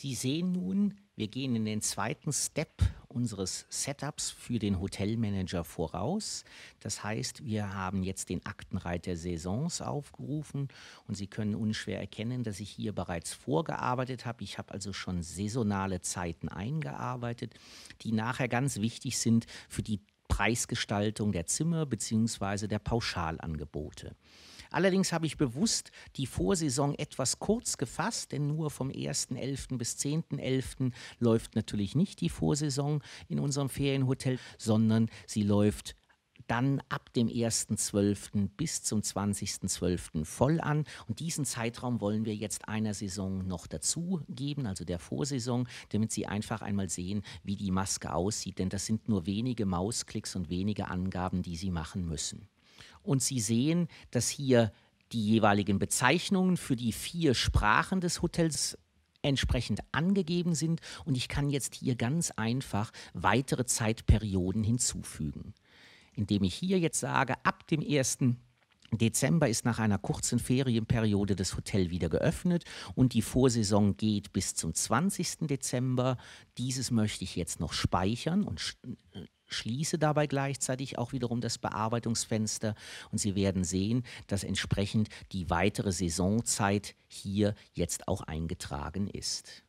Sie sehen nun, wir gehen in den zweiten Step unseres Setups für den Hotelmanager voraus. Das heißt, wir haben jetzt den Aktenreiter Saisons aufgerufen und Sie können unschwer erkennen, dass ich hier bereits vorgearbeitet habe. Ich habe also schon saisonale Zeiten eingearbeitet, die nachher ganz wichtig sind für die Preisgestaltung der Zimmer bzw. der Pauschalangebote. Allerdings habe ich bewusst die Vorsaison etwas kurz gefasst, denn nur vom 1.11. bis 10.11. läuft natürlich nicht die Vorsaison in unserem Ferienhotel, sondern sie läuft dann ab dem 1.12. bis zum 20.12. voll an. Und diesen Zeitraum wollen wir jetzt einer Saison noch dazu geben, also der Vorsaison, damit Sie einfach einmal sehen, wie die Maske aussieht. Denn das sind nur wenige Mausklicks und wenige Angaben, die Sie machen müssen und Sie sehen, dass hier die jeweiligen Bezeichnungen für die vier Sprachen des Hotels entsprechend angegeben sind und ich kann jetzt hier ganz einfach weitere Zeitperioden hinzufügen. Indem ich hier jetzt sage, ab dem 1. Dezember ist nach einer kurzen Ferienperiode das Hotel wieder geöffnet und die Vorsaison geht bis zum 20. Dezember. Dieses möchte ich jetzt noch speichern und schließe dabei gleichzeitig auch wiederum das Bearbeitungsfenster und Sie werden sehen, dass entsprechend die weitere Saisonzeit hier jetzt auch eingetragen ist.